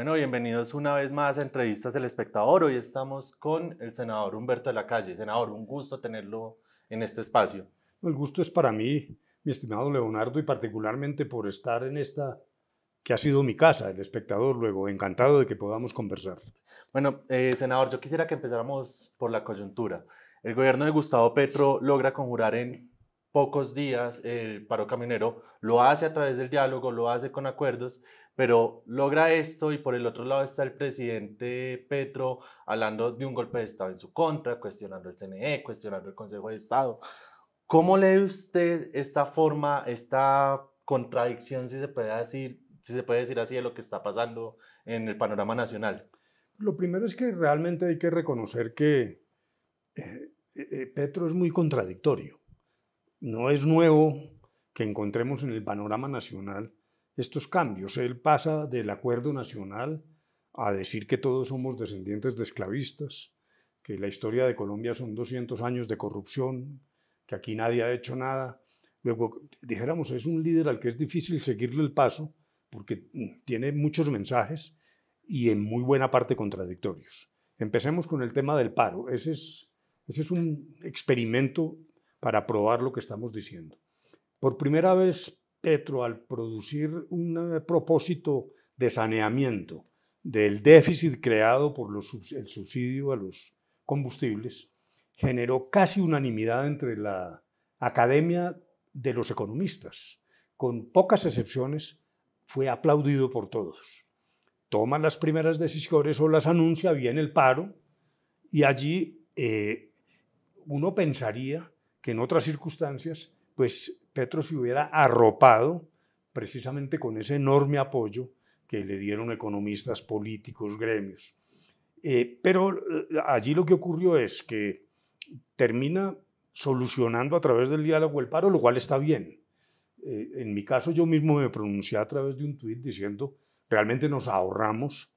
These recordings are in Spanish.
Bueno, bienvenidos una vez más a Entrevistas del Espectador. Hoy estamos con el senador Humberto de la Calle. Senador, un gusto tenerlo en este espacio. El gusto es para mí, mi estimado Leonardo, y particularmente por estar en esta que ha sido mi casa, el espectador, luego encantado de que podamos conversar. Bueno, eh, senador, yo quisiera que empezáramos por la coyuntura. El gobierno de Gustavo Petro logra conjurar en pocos días el paro caminero. lo hace a través del diálogo, lo hace con acuerdos, pero logra esto y por el otro lado está el presidente Petro hablando de un golpe de Estado en su contra, cuestionando el CNE, cuestionando el Consejo de Estado. ¿Cómo lee usted esta forma, esta contradicción, si se puede decir, si se puede decir así, de lo que está pasando en el panorama nacional? Lo primero es que realmente hay que reconocer que eh, eh, Petro es muy contradictorio. No es nuevo que encontremos en el panorama nacional estos cambios. Él pasa del acuerdo nacional a decir que todos somos descendientes de esclavistas, que la historia de Colombia son 200 años de corrupción, que aquí nadie ha hecho nada. Luego, dijéramos, es un líder al que es difícil seguirle el paso porque mm, tiene muchos mensajes y en muy buena parte contradictorios. Empecemos con el tema del paro. Ese es, ese es un experimento para probar lo que estamos diciendo. Por primera vez Petro al producir un eh, propósito de saneamiento del déficit creado por el subsidio a los combustibles, generó casi unanimidad entre la Academia de los Economistas. Con pocas excepciones, fue aplaudido por todos. Toma las primeras decisiones o las anuncia, bien el paro, y allí eh, uno pensaría que en otras circunstancias, pues Petro se hubiera arropado precisamente con ese enorme apoyo que le dieron economistas, políticos, gremios. Eh, pero eh, allí lo que ocurrió es que termina solucionando a través del diálogo el paro, lo cual está bien. Eh, en mi caso yo mismo me pronuncié a través de un tuit diciendo, realmente nos ahorramos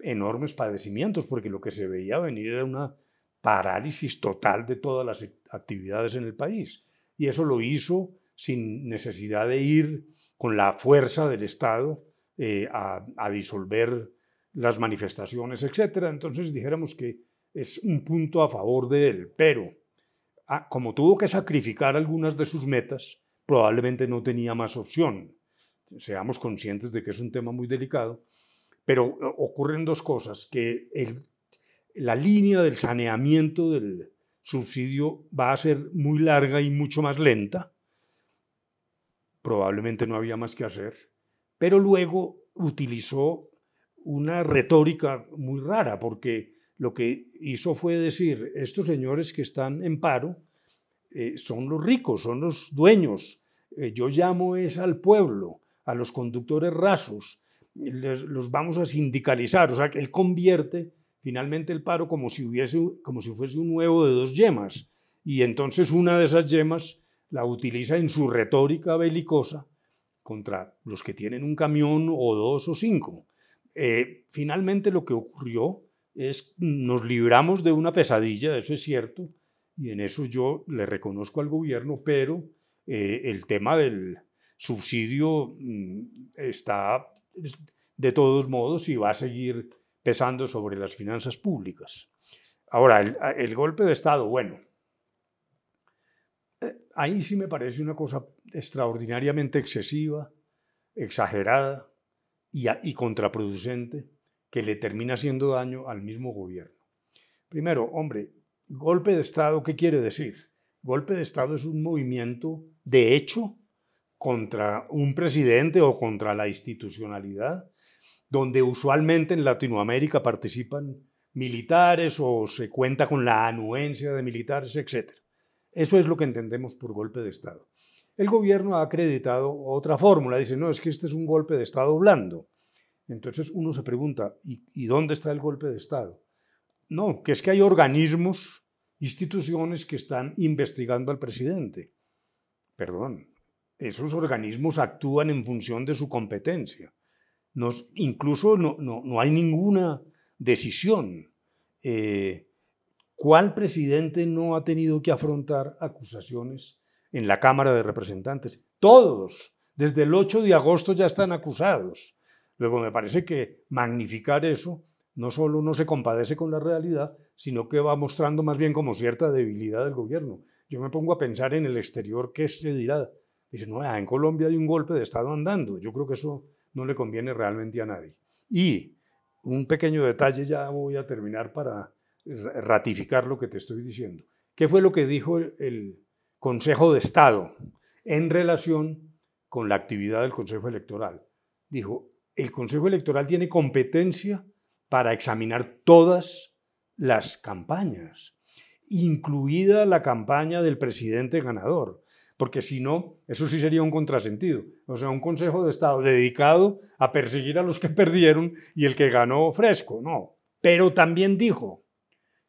enormes padecimientos, porque lo que se veía venir era una parálisis total de todas las actividades en el país. Y eso lo hizo sin necesidad de ir con la fuerza del Estado eh, a, disolver las manifestaciones, etc. Entonces dijéramos que es un punto a favor de él, pero ah, como tuvo que sacrificar algunas de sus metas, probablemente no tenía más opción. Seamos conscientes de que es un tema muy delicado, pero ocurren dos cosas, que la línea del saneamiento del subsidio va a ser muy larga y mucho más lenta, probablemente no había más que hacer, pero luego utilizó una retórica muy rara, porque lo que hizo fue decir, estos señores que están en paro eh, son los ricos, son los dueños, eh, yo llamo es al pueblo, a los conductores rasos, los vamos a sindicalizar, o sea, que él convierte finalmente el paro como si, hubiese, como si fuese un huevo de dos yemas, y entonces una de esas yemas la utiliza en su retórica belicosa contra los que tienen un camión o dos o cinco. Eh, finalmente lo que ocurrió es nos libramos de una pesadilla, eso es cierto, y en eso yo le reconozco al gobierno, pero eh, el tema del subsidio mm, está de todos modos y va a seguir pesando sobre las finanzas públicas. Ahora, el golpe de Estado, bueno, ahí sí me parece una cosa extraordinariamente excesiva, exagerada y, contraproducente que le termina haciendo daño al mismo gobierno. Primero, hombre, golpe de Estado, ¿qué quiere decir? Golpe de Estado es un movimiento de hecho contra un presidente o contra la institucionalidad, donde usualmente en Latinoamérica participan militares o se cuenta con la anuencia de militares, etc. Eso es lo que entendemos por golpe de Estado. El gobierno ha acreditado otra fórmula, dice, no, es que este es un golpe de Estado blando. Entonces uno se pregunta, ¿y, dónde está el golpe de Estado? No, que es que hay organismos, instituciones que están investigando al presidente. Perdón, esos organismos actúan en función de su competencia. incluso no, hay ninguna decisión. Eh, ¿Cuál presidente no ha tenido que afrontar acusaciones en la Cámara de Representantes? Todos, desde el 8 de agosto ya están acusados. Luego me parece que magnificar eso no solo no se compadece con la realidad, sino que va mostrando más bien como cierta debilidad del gobierno. Yo me pongo a pensar en el exterior, ¿qué se dirá? Dice, no, en Colombia hay un golpe de Estado andando. Yo creo que eso no le conviene realmente a nadie. Y un pequeño detalle, ya voy a terminar para ratificar lo que te estoy diciendo. ¿Qué fue lo que dijo el, Consejo de Estado en relación con la actividad del Consejo Electoral? Dijo, el Consejo Electoral tiene competencia para examinar todas las campañas, incluida la campaña del presidente ganador, porque si no, eso sí sería un contrasentido. O sea, un Consejo de Estado dedicado a perseguir a los que perdieron y el que ganó fresco, no. Pero también dijo,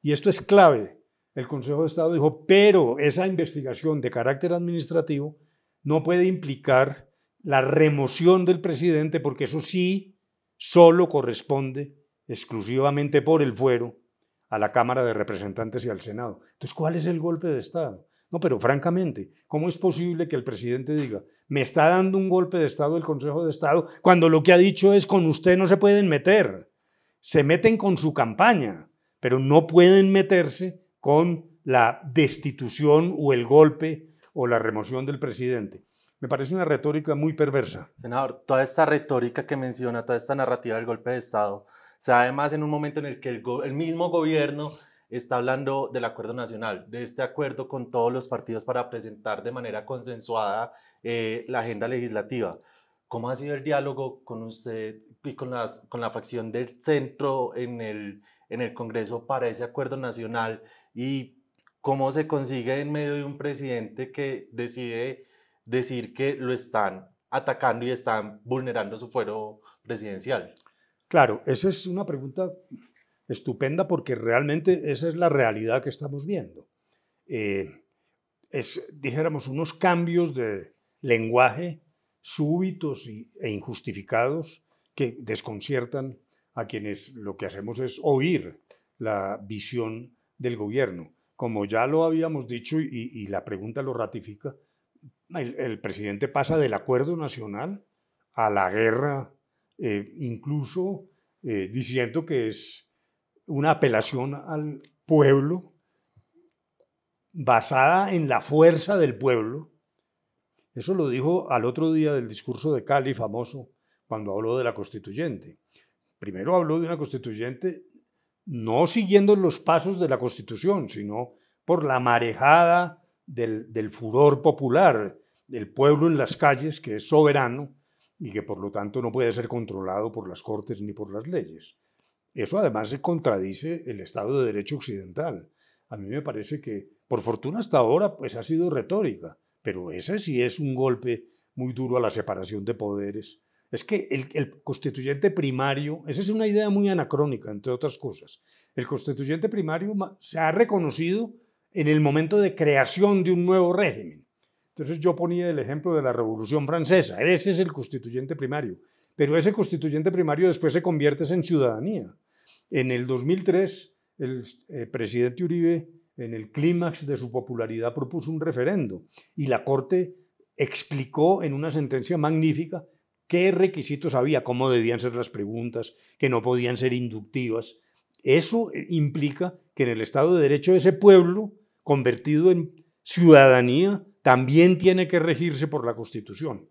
y esto es clave. El Consejo de Estado dijo, pero esa investigación de carácter administrativo no puede implicar la remoción del presidente porque eso sí solo corresponde exclusivamente por el fuero a la Cámara de Representantes y al Senado. Entonces, ¿cuál es el golpe de Estado? No, pero francamente, ¿cómo es posible que el presidente diga, me está dando un golpe de Estado el Consejo de Estado, cuando lo que ha dicho es, con usted no se pueden meter, se meten con su campaña? pero no pueden meterse con la destitución o el golpe o la remoción del presidente. Me parece una retórica muy perversa. Senador, toda esta retórica que menciona, toda esta narrativa del golpe de Estado, se además en un momento en el que el, mismo gobierno está hablando del acuerdo nacional, de este acuerdo con todos los partidos para presentar de manera consensuada eh, la agenda legislativa. ¿Cómo ha sido el diálogo con usted y con, las, con la facción del centro en el, en el Congreso para ese acuerdo nacional y cómo se consigue en medio de un presidente que decide decir que lo están atacando y están vulnerando su fuero presidencial. Claro, esa es una pregunta estupenda porque realmente esa es la realidad que estamos viendo. Eh, es, dijéramos, unos cambios de lenguaje súbitos e injustificados que desconciertan a quienes lo que hacemos es oír la visión del gobierno. Como ya lo habíamos dicho y, la pregunta lo ratifica, el, presidente pasa del acuerdo nacional a la guerra, eh, incluso eh, diciendo que es una apelación al pueblo basada en la fuerza del pueblo. Eso lo dijo al otro día del discurso de Cali famoso cuando habló de la constituyente primero habló de una constituyente no siguiendo los pasos de la constitución, sino por la marejada del, furor popular, del pueblo en las calles que es soberano y que por lo tanto no puede ser controlado por las cortes ni por las leyes. Eso además se contradice el Estado de Derecho occidental. A mí me parece que, por fortuna hasta ahora, pues ha sido retórica, pero ese sí es un golpe muy duro a la separación de poderes es que el, constituyente primario, esa es una idea muy anacrónica, entre otras cosas, el constituyente primario se ha reconocido en el momento de creación de un nuevo régimen. Entonces yo ponía el ejemplo de la Revolución Francesa, ese es el constituyente primario, pero ese constituyente primario después se convierte en ciudadanía. En el 2003, el eh, presidente Uribe, en el clímax de su popularidad, propuso un referendo y la Corte explicó en una sentencia magnífica qué requisitos había, cómo debían ser las preguntas, que no podían ser inductivas. Eso eh, implica que en el Estado de Derecho ese pueblo, convertido en ciudadanía, también tiene que regirse por la Constitución.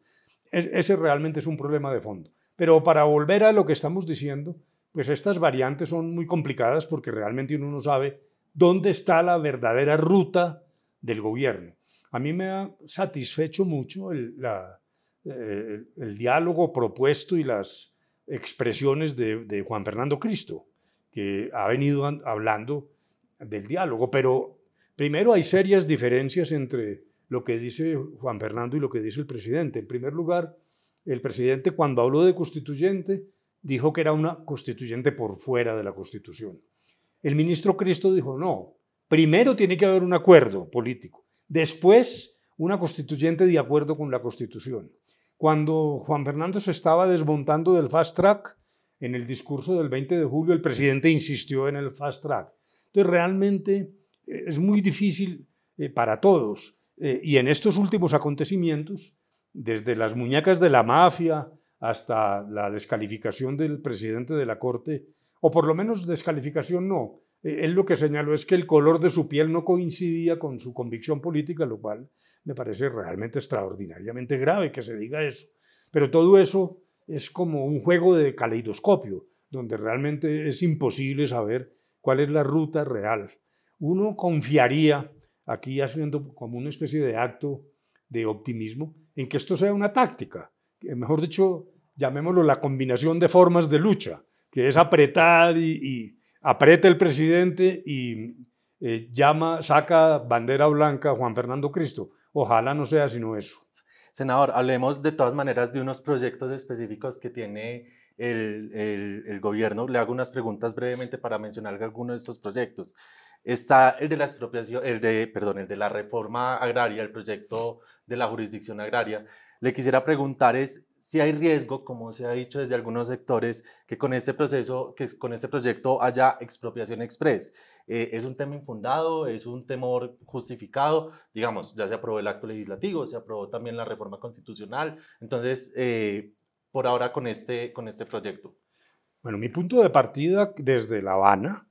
ese realmente es un problema de fondo. Pero para volver a lo que estamos diciendo, pues estas variantes son muy complicadas porque realmente uno no sabe dónde está la verdadera ruta del gobierno. A mí me ha satisfecho mucho el, la, eh, el diálogo propuesto y las expresiones de, Juan Fernando Cristo, que ha venido hablando del diálogo. Pero primero hay serias diferencias entre lo que dice Juan Fernando y lo que dice el presidente. En primer lugar, el presidente cuando habló de constituyente dijo que era una constituyente por fuera de la constitución. El ministro Cristo dijo, no, primero tiene que haber un acuerdo político, después una constituyente de acuerdo con la constitución cuando Juan Fernando se estaba desmontando del fast track, en el discurso del 20 de julio el presidente insistió en el fast track. Entonces realmente eh, es muy difícil eh, para todos. Eh, y en estos últimos acontecimientos, desde las muñecas de la mafia hasta la descalificación del presidente de la Corte, o por lo menos descalificación no, eh, él lo que señaló es que el color de su piel no coincidía con su convicción política, lo cual me parece realmente extraordinariamente grave que se diga eso. Pero todo eso es como un juego de caleidoscopio, donde realmente es imposible saber cuál es la ruta real. Uno confiaría, aquí haciendo como una especie de acto de optimismo, en que esto sea una táctica, eh, mejor dicho, llamémoslo la combinación de formas de lucha, que es apretar y, y aprieta el presidente y eh, llama, saca bandera blanca a Juan Fernando Cristo. Ojalá no sea sino eso. Senador, hablemos de todas maneras de unos proyectos específicos que tiene el, el, gobierno. Le hago unas preguntas brevemente para mencionar algunos de estos proyectos. Está el de la expropiación, el de, perdón, el de la reforma agraria, el proyecto de la jurisdicción agraria le quisiera preguntar es si hay riesgo, como se ha dicho desde algunos sectores, que con este proceso, que con este proyecto haya expropiación express. Eh, ¿Es un tema infundado? ¿Es un temor justificado? Digamos, ya se aprobó el acto legislativo, se aprobó también la reforma constitucional. Entonces, eh, por ahora con este, con este proyecto. Bueno, mi punto de partida desde La Habana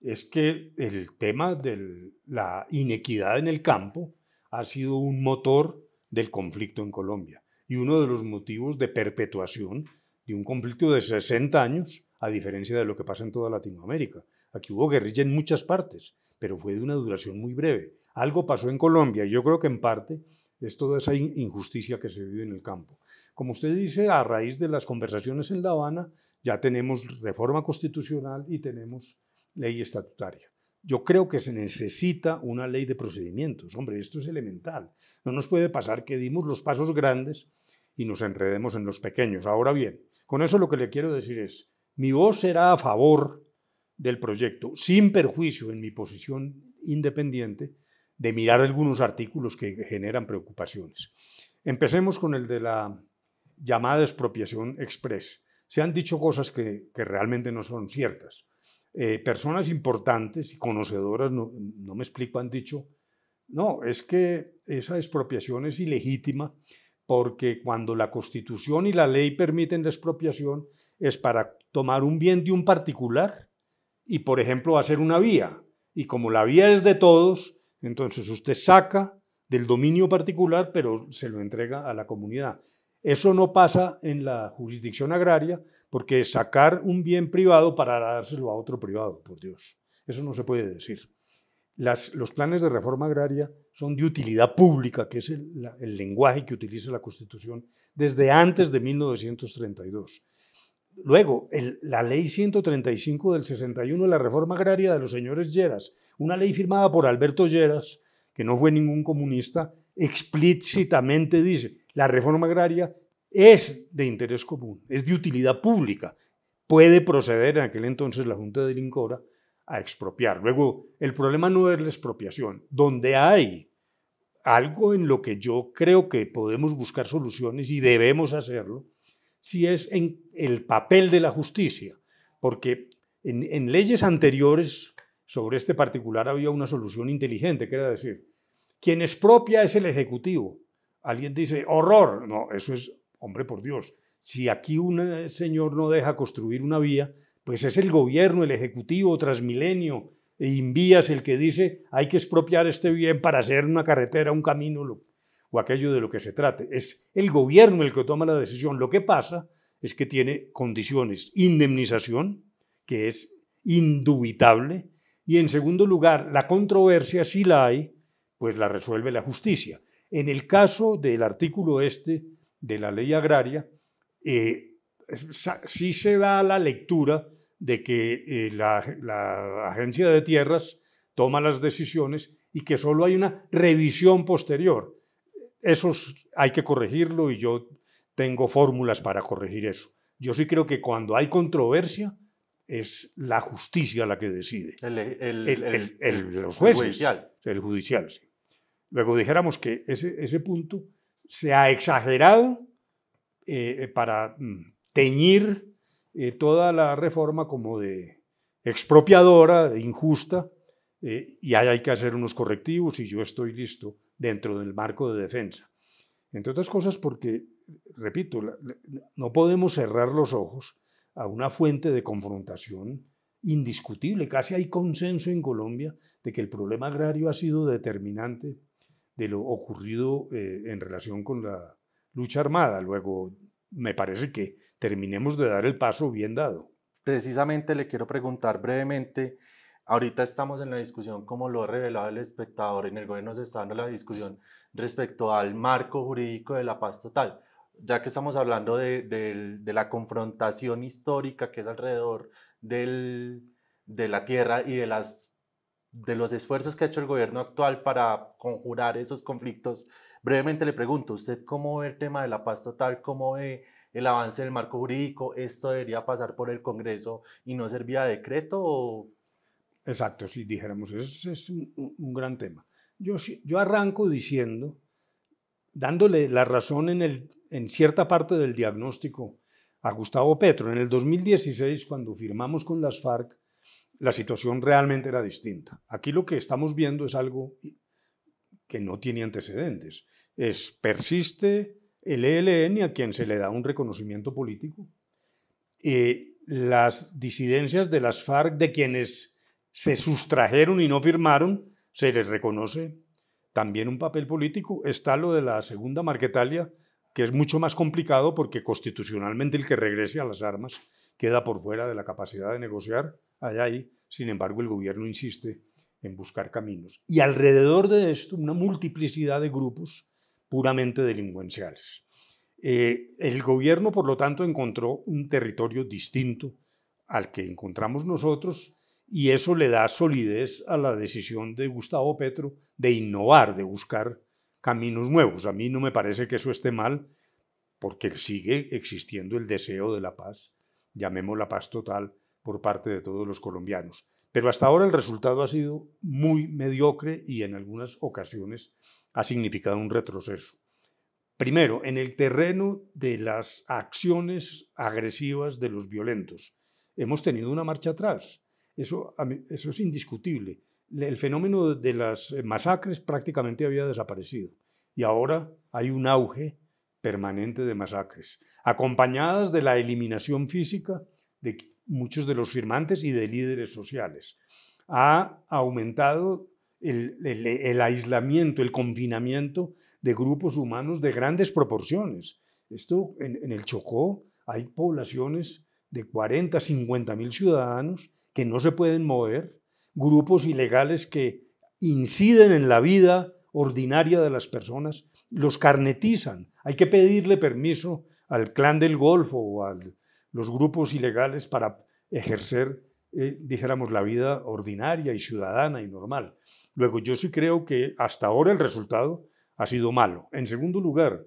es que el tema de la inequidad en el campo ha sido un motor del conflicto en Colombia y uno de los motivos de perpetuación de un conflicto de 60 años, a diferencia de lo que pasa en toda Latinoamérica. Aquí hubo guerrilla en muchas partes, pero fue de una duración muy breve. Algo pasó en Colombia y yo creo que en parte es toda esa injusticia que se vive en el campo. Como usted dice, a raíz de las conversaciones en La Habana, ya tenemos reforma constitucional y tenemos ley estatutaria. Yo creo que se necesita una ley de procedimientos. Hombre, esto es elemental. No nos puede pasar que dimos los pasos grandes y nos enredemos en los pequeños. Ahora bien, con eso lo que le quiero decir es, mi voz será a favor del proyecto, sin perjuicio en mi posición independiente de mirar algunos artículos que generan preocupaciones. Empecemos con el de la llamada expropiación express. Se han dicho cosas que, que realmente no son ciertas. Eh, personas importantes y conocedoras, no, me explico, han dicho, no, es que esa expropiación es ilegítima porque cuando la constitución y la ley permiten la expropiación es para tomar un bien de un particular y, por ejemplo, hacer una vía. Y como la vía es de todos, entonces usted saca del dominio particular, pero se lo entrega a la comunidad. Eso no pasa en la jurisdicción agraria porque sacar un bien privado para dárselo a otro privado, por Dios. Eso no se puede decir. Las, los planes de reforma agraria son de utilidad pública, que es el, lenguaje que utiliza la Constitución desde antes de 1932. Luego, la ley 135 del 61 de la reforma agraria de los señores Lleras, una ley firmada por Alberto Lleras, que no fue ningún comunista, explícitamente dice, la reforma agraria es de interés común, es de utilidad pública. Puede proceder en aquel entonces la Junta de Lincora a expropiar. Luego, el problema no es la expropiación. Donde hay algo en lo que yo creo que podemos buscar soluciones y debemos hacerlo, si es en el papel de la justicia. Porque en, en leyes anteriores sobre este particular había una solución inteligente, que era decir, quien expropia es el Ejecutivo, Alguien dice, horror. No, eso es, hombre, por Dios. Si aquí un eh, señor no deja construir una vía, pues es el gobierno, el ejecutivo, Transmilenio, e Invías el que dice, hay que expropiar este bien para hacer una carretera, un camino, o aquello de lo que se trate. Es el gobierno el que toma la decisión. Lo que pasa es que tiene condiciones. Indemnización, que es indubitable. Y en segundo lugar, la controversia, si la hay, pues la resuelve la justicia. En el caso del artículo este de la ley agraria, eh, sí se da la lectura de que eh, la, agencia de tierras toma las decisiones y que solo hay una revisión posterior. Eso hay que corregirlo y yo tengo fórmulas para corregir eso. Yo sí creo que cuando hay controversia es la justicia la que decide. El, el, el, los jueces. Judicial. El judicial, sí. Luego dijéramos que ese, ese punto se ha exagerado eh, para mm, teñir eh, toda la reforma como de expropiadora, de injusta, eh, y hay que hacer unos correctivos y yo estoy listo dentro del marco de defensa. Entre otras cosas porque, repito, no podemos cerrar los ojos a una fuente de confrontación indiscutible. Casi hay consenso en Colombia de que el problema agrario ha sido determinante de lo ocurrido eh, en relación con la lucha armada. Luego, me parece que terminemos de dar el paso bien dado. Precisamente le quiero preguntar brevemente, ahorita estamos en la discusión, como lo ha revelado el espectador, en el gobierno se está dando la discusión respecto al marco jurídico de la paz total ya que estamos hablando de, la confrontación histórica que es alrededor de la tierra y de las de los esfuerzos que ha hecho el gobierno actual para conjurar esos conflictos, brevemente le pregunto, ¿usted cómo ve el tema de la paz total? ¿Cómo ve el avance del marco jurídico? ¿Esto debería pasar por el Congreso y no ser vía decreto? Exacto, si dijéramos, ese es un, gran tema. Yo, arranco diciendo, dándole la razón en, en cierta parte del diagnóstico a Gustavo Petro. En el 2016, cuando firmamos con las FARC la situación realmente era distinta. Aquí lo que estamos viendo es algo que no tiene antecedentes. Es, persiste el ELN a quien se le da un reconocimiento político. y eh, las disidencias de las FARC, de quienes se sustrajeron y no firmaron, se les reconoce también un papel político. Está lo de la segunda Marquetalia, que es mucho más complicado porque constitucionalmente el que regrese a las armas queda por fuera de la capacidad de negociar allá ahí. Sin embargo, el gobierno insiste en buscar caminos. Y alrededor de esto, una multiplicidad de grupos puramente delincuenciales. Eh, el gobierno, por lo tanto, encontró un territorio distinto al que encontramos nosotros y eso le da solidez a la decisión de Gustavo Petro de innovar, de buscar caminos nuevos. A mí no me parece que eso esté mal, porque sigue existiendo el deseo de la paz llamemos la paz total, por parte de todos los colombianos. Pero hasta ahora el resultado ha sido muy mediocre y en algunas ocasiones ha significado un retroceso. Primero, en el terreno de las acciones agresivas de los violentos. Hemos tenido una marcha atrás. Eso, eso es indiscutible. El fenómeno de las masacres prácticamente había desaparecido y ahora hay un auge permanente de masacres, acompañadas de la eliminación física de muchos de los firmantes y de líderes sociales. Ha aumentado el, aislamiento, el confinamiento de grupos humanos de grandes proporciones. Esto en, en el Chocó hay poblaciones de 40, 50 mil ciudadanos que no se pueden mover, grupos ilegales que inciden en la vida ordinaria de las personas los carnetizan. Hay que pedirle permiso al clan del Golfo o a los grupos ilegales para ejercer, eh, dijéramos, la vida ordinaria y ciudadana y normal. Luego, yo sí creo que hasta ahora el resultado ha sido malo. En segundo lugar,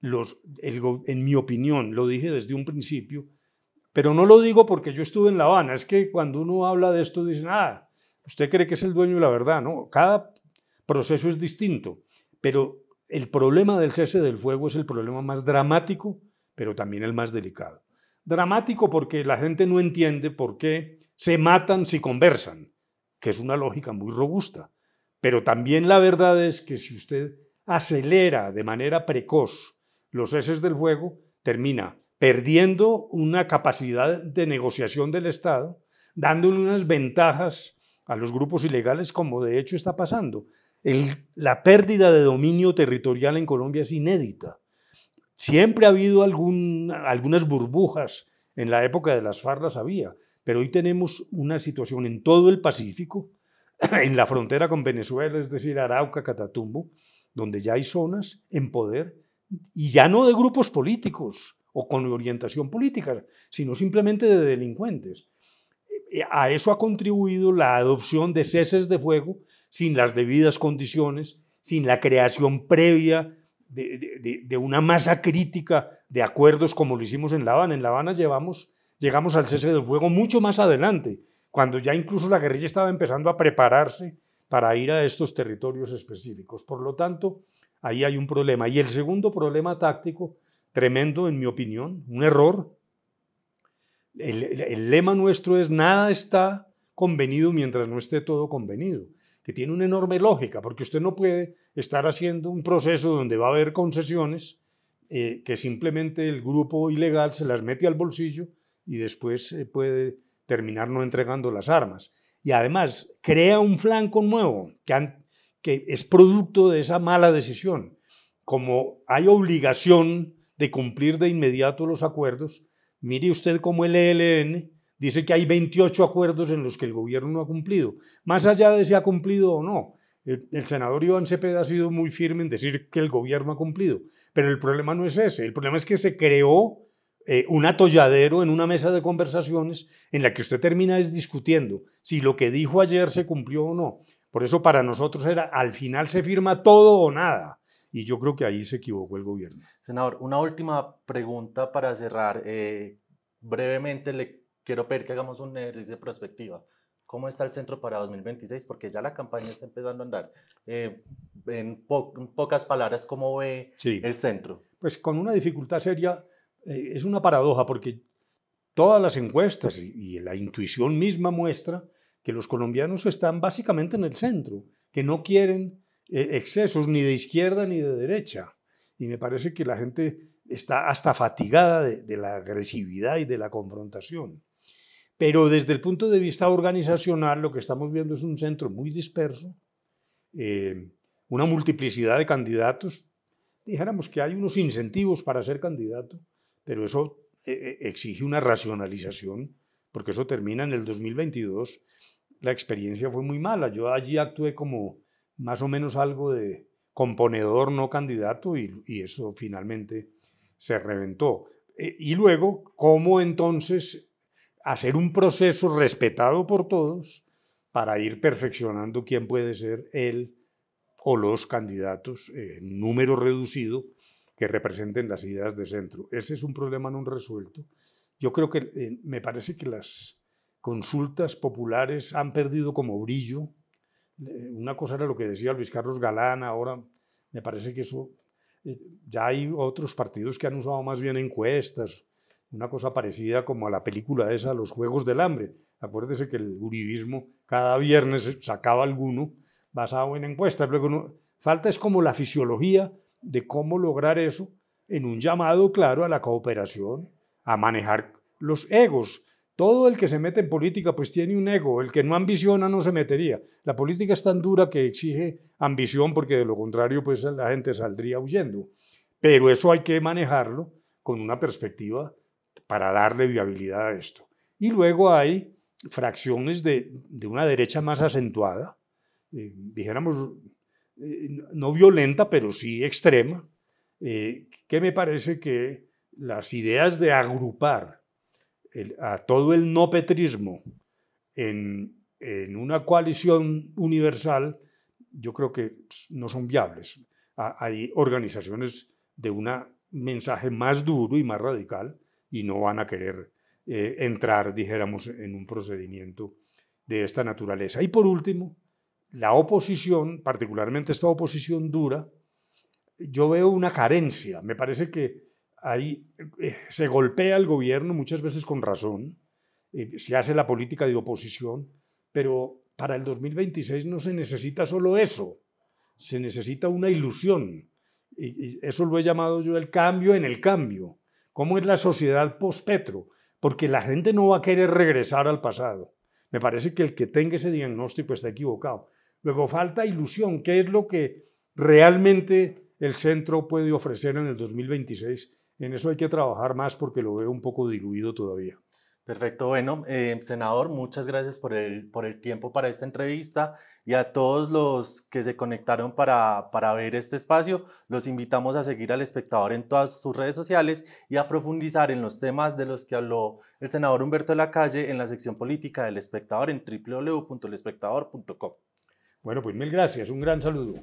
los, en mi opinión, lo dije desde un principio, pero no lo digo porque yo estuve en La Habana, es que cuando uno habla de esto dice nada. Ah, usted cree que es el dueño de la verdad, ¿no? Cada proceso es distinto, pero el problema del cese del fuego es el problema más dramático, pero también el más delicado. Dramático porque la gente no entiende por qué se matan si conversan, que es una lógica muy robusta. Pero también la verdad es que si usted acelera de manera precoz los ceses del fuego, termina perdiendo una capacidad de negociación del Estado, dándole unas ventajas a los grupos ilegales como de hecho está pasando la pérdida de dominio territorial en Colombia es inédita. Siempre ha habido algunas burbujas, en la época de las farlas había, pero hoy tenemos una situación en todo el Pacífico, en la frontera con Venezuela, es decir, Arauca, Catatumbo, donde ya hay zonas en poder y ya no de grupos políticos o con orientación política, sino simplemente de delincuentes. Eh, eh, a eso ha contribuido la adopción de ceses de fuego sin las debidas condiciones, sin la creación previa de, una masa crítica de acuerdos como lo hicimos en La Habana. En La Habana llevamos, llegamos al cese del fuego mucho más adelante, cuando ya incluso la guerrilla estaba empezando a prepararse para ir a estos territorios específicos. Por lo tanto, ahí hay un problema. Y el segundo problema táctico, tremendo en mi opinión, un error. el lema nuestro es nada está convenido mientras no esté todo convenido que tiene una enorme lógica, porque usted no puede estar haciendo un proceso donde va a haber concesiones eh, que simplemente el grupo ilegal se las mete al bolsillo y después eh, puede terminar no entregando las armas. Y además crea un flanco nuevo que, que es producto de esa mala decisión. Como hay obligación de cumplir de inmediato los acuerdos, mire usted cómo el ELN dice que hay 28 acuerdos en los que el gobierno no ha cumplido, más mm. allá de si ha cumplido o no. El, senador Iván Cepeda ha sido muy firme en decir que el gobierno ha cumplido, pero el problema no es ese, el problema es que se creó eh, un atolladero en una mesa de conversaciones en la que usted termina es discutiendo si lo que dijo ayer se cumplió o no. Por eso para nosotros era, al final se firma todo o nada. Y yo creo que ahí se equivocó el gobierno. Senador, una última pregunta para cerrar. Eh, brevemente le quiero pedir que hagamos un ejercicio de perspectiva. ¿Cómo está el centro para 2026? Porque ya la campaña está empezando a andar. Eh, en, pocas palabras, ¿cómo ve el centro? Pues con una dificultad seria, eh, es una paradoja, porque todas las encuestas y, la intuición misma muestra que los colombianos están básicamente en el centro, que no quieren eh, excesos ni de izquierda ni de derecha. Y me parece que la gente está hasta fatigada de la agresividad y de la confrontación. Pero desde el punto de vista organizacional, lo que estamos viendo es un centro muy disperso, eh, una multiplicidad de candidatos. Dijéramos que hay unos incentivos para ser candidato, pero eso eh, eh, exige una racionalización, porque eso termina en el 2022. La experiencia fue muy mala. Yo allí actué como más o menos algo de componedor, no candidato, y, eso finalmente se reventó. y luego, ¿cómo entonces hacer un proceso respetado por todos para ir perfeccionando quién puede ser él o los candidatos en número reducido que representen las ideas de centro. Ese es un problema no resuelto. Yo creo que eh, me parece que las consultas populares han perdido como brillo. Eh, una cosa era lo que decía Luis Carlos Galán, ahora me parece que eso... Eh, ya hay otros partidos que han usado más bien encuestas una cosa parecida como a la película esa, Los Juegos del Hambre. Acuérdese que el uribismo cada viernes sacaba alguno basado en encuestas. Luego falta es como la fisiología de cómo lograr eso en un llamado claro a la cooperación, a manejar los egos. Todo el que se mete en política pues tiene un ego, el que no ambiciona no se metería. La política es tan dura que exige ambición porque de lo contrario pues la gente saldría huyendo. Pero eso hay que manejarlo con una perspectiva para darle viabilidad a esto. Y luego hay fracciones de, una derecha más acentuada, eh, dijéramos, eh, no violenta, pero sí extrema, eh, que me parece que las ideas de agrupar a todo el no petrismo en, una coalición universal, yo creo que no son viables. hay organizaciones de un mensaje más duro y más radical y no van a querer eh, entrar, dijéramos, en un procedimiento de esta naturaleza. Y por último, la oposición, particularmente esta oposición dura, yo veo una carencia. Me parece que ahí eh, se golpea el gobierno muchas veces con razón, eh, se hace la política de oposición, pero para el 2026 no se necesita solo eso, se necesita una ilusión. y eso lo he llamado yo el cambio en el cambio cómo es la sociedad post-Petro, porque la gente no va a querer regresar al pasado. Me parece que el que tenga ese diagnóstico está equivocado. Luego falta ilusión, qué es lo que realmente el centro puede ofrecer en el 2026. En eso hay que trabajar más porque lo veo un poco diluido todavía. Perfecto, bueno, eh, senador, muchas gracias por el, por el tiempo para esta entrevista y a todos los que se conectaron para, para ver este espacio, los invitamos a seguir al espectador en todas sus redes sociales y a profundizar en los temas de los que habló el senador Humberto de la Calle en la sección política del espectador en www.elespectador.com. Bueno, pues mil gracias, un gran saludo.